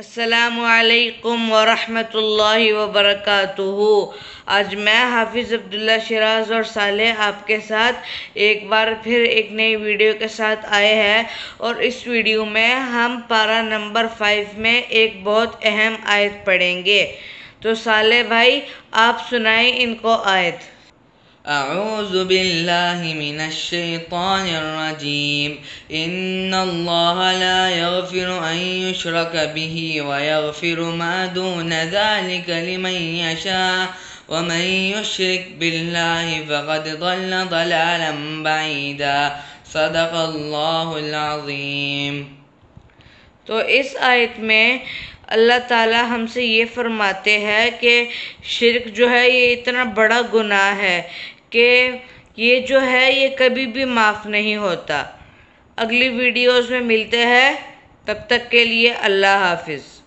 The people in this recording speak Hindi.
अल्लाम वरहमतुल्लाहि वर्क आज मैं हाफिज़ अब्दुल्ला शराज और साले आपके साथ एक बार फिर एक नई वीडियो के साथ आए हैं और इस वीडियो में हम पारा नंबर फाइव में एक बहुत अहम आयत पढ़ेंगे तो साले भाई आप सुनाएं इनको आयत أعوذ بالله من الشيطان الرجيم إن الله لا يغفر أن يشرك به ويغفر ما دون ذلك لمن يشاء ومن يشرك بالله فقد ضل ضلالا بعيدا صدق الله العظيم تو اس آیت میں अल्लाह ताला हमसे ये फरमाते हैं कि शिरक जो है ये इतना बड़ा गुनाह है कि ये जो है ये कभी भी माफ़ नहीं होता अगली वीडियोस में मिलते हैं तब तक के लिए अल्लाह हाफिज़